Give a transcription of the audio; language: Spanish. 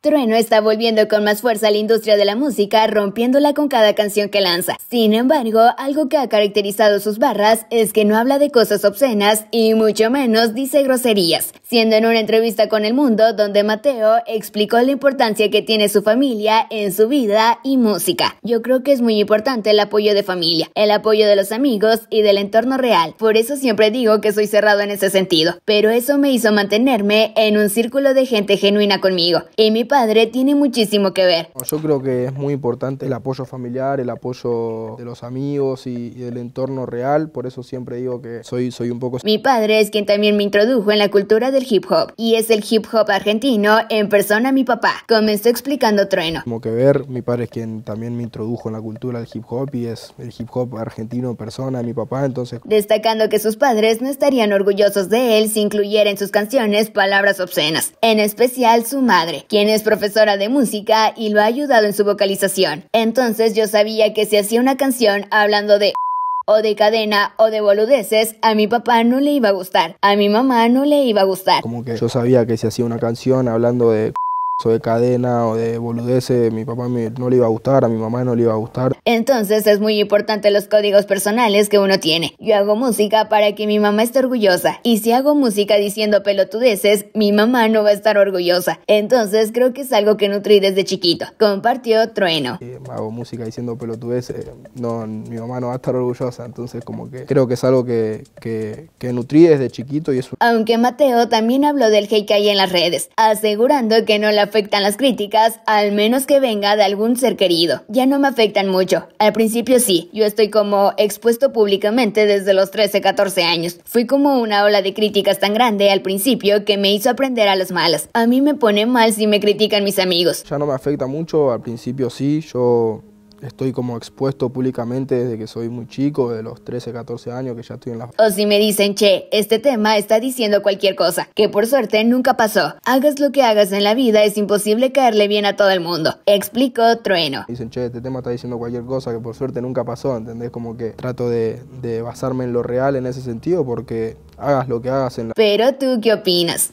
Trueno está volviendo con más fuerza a la industria de la música, rompiéndola con cada canción que lanza. Sin embargo, algo que ha caracterizado sus barras es que no habla de cosas obscenas y mucho menos dice groserías, siendo en una entrevista con El Mundo donde Mateo explicó la importancia que tiene su familia en su vida y música. Yo creo que es muy importante el apoyo de familia, el apoyo de los amigos y del entorno real. Por eso siempre digo que soy cerrado en ese sentido, pero eso me hizo mantenerme en un círculo de gente genuina conmigo. Y mi padre tiene muchísimo que ver. Yo creo que es muy importante el apoyo familiar, el apoyo de los amigos y, del entorno real, por eso siempre digo que soy, soy un poco... Mi padre es quien también me introdujo en la cultura del hip hop y es el hip hop argentino en persona mi papá, comenzó explicando Trueno. Como que ver, mi padre es quien también me introdujo en la cultura del hip hop y es el hip hop argentino en persona mi papá, entonces... Destacando que sus padres no estarían orgullosos de él si incluyera en sus canciones palabras obscenas, en especial su madre, quien es es profesora de música y lo ha ayudado en su vocalización. Entonces yo sabía que si hacía una canción hablando de o de cadena o de boludeces, a mi papá no le iba a gustar, a mi mamá no le iba a gustar. Como que yo sabía que si hacía una canción hablando de de cadena o de boludeces, mi papá no le iba a gustar, a mi mamá no le iba a gustar. Entonces es muy importante los códigos personales que uno tiene. Yo hago música para que mi mamá esté orgullosa y si hago música diciendo pelotudeces, mi mamá no va a estar orgullosa. Entonces creo que es algo que nutrí desde chiquito. Compartió Trueno. hago música diciendo pelotudeces, no, mi mamá no va a estar orgullosa, entonces como que creo que es algo que, que, que nutrí desde chiquito y eso Aunque Mateo también habló del hate que hay en las redes, asegurando que no la afectan las críticas, al menos que venga de algún ser querido. Ya no me afectan mucho. Al principio sí, yo estoy como expuesto públicamente desde los 13, 14 años. Fui como una ola de críticas tan grande al principio que me hizo aprender a las malas. A mí me pone mal si me critican mis amigos. Ya no me afecta mucho, al principio sí, yo estoy como expuesto públicamente desde que soy muy chico, de los 13, 14 años que ya estoy en la... O si me dicen, che, este tema está diciendo cualquier cosa, que por suerte nunca pasó. Hagas lo que hagas en la vida, es imposible caerle bien a todo el mundo. Explico Trueno. Dicen, che, este tema está diciendo cualquier cosa, que por suerte nunca pasó, ¿entendés? Como que trato de, de basarme en lo real en ese sentido, porque hagas lo que hagas en la... Pero tú, ¿qué opinas?